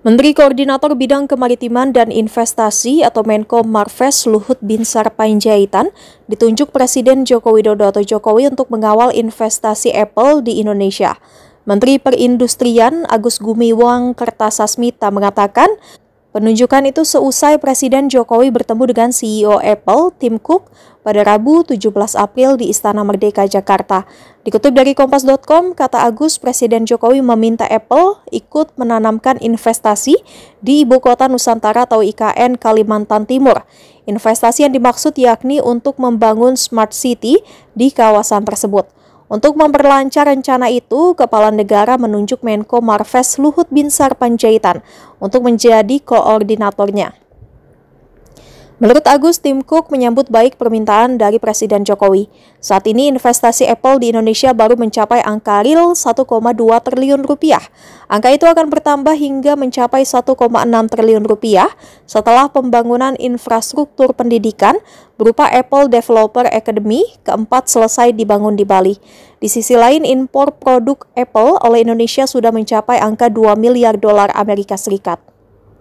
Menteri Koordinator Bidang Kemaritiman dan Investasi atau Menko Marves Luhut Binsar Panjaitan ditunjuk Presiden Joko Widodo atau Jokowi untuk mengawal investasi Apple di Indonesia. Menteri Perindustrian Agus Gumiwang Kertasasmita mengatakan Penunjukan itu seusai Presiden Jokowi bertemu dengan CEO Apple, Tim Cook, pada Rabu 17 April di Istana Merdeka, Jakarta. Dikutip dari Kompas.com, kata Agus, Presiden Jokowi meminta Apple ikut menanamkan investasi di Ibu Kota Nusantara atau IKN Kalimantan Timur. Investasi yang dimaksud yakni untuk membangun smart city di kawasan tersebut. Untuk memperlancar rencana itu, Kepala Negara menunjuk Menko Marves Luhut Binsar Panjaitan untuk menjadi koordinatornya. Menurut Agus, tim Cook menyambut baik permintaan dari Presiden Jokowi. Saat ini investasi Apple di Indonesia baru mencapai angka real 1,2 triliun rupiah. Angka itu akan bertambah hingga mencapai 1,6 triliun rupiah setelah pembangunan infrastruktur pendidikan berupa Apple Developer Academy keempat selesai dibangun di Bali. Di sisi lain, impor produk Apple oleh Indonesia sudah mencapai angka 2 miliar dolar Amerika Serikat.